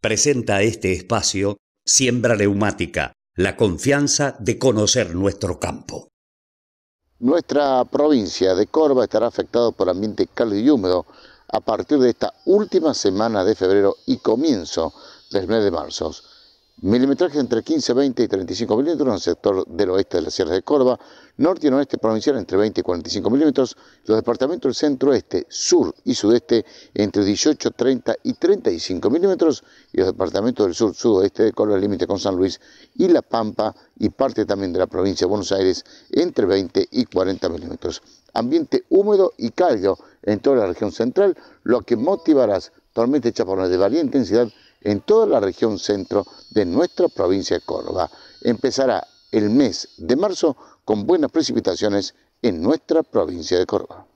presenta este espacio Siembra Neumática, la confianza de conocer nuestro campo. Nuestra provincia de Corva estará afectada por ambiente cálido y húmedo a partir de esta última semana de febrero y comienzo del mes de marzo. Milimetraje entre 15, 20 y 35 milímetros en el sector del oeste de la Sierra de Córdoba, norte y noreste provincial entre 20 y 45 milímetros, los departamentos del centro-oeste, sur y sudeste entre 18, 30 y 35 milímetros, y los departamentos del sur-sudoeste de Córdoba, límite con San Luis y La Pampa, y parte también de la provincia de Buenos Aires entre 20 y 40 milímetros. Ambiente húmedo y cálido en toda la región central, lo que motivará tormentas y chaparrones de valiente intensidad en toda la región centro de nuestra provincia de Córdoba. Empezará el mes de marzo con buenas precipitaciones en nuestra provincia de Córdoba.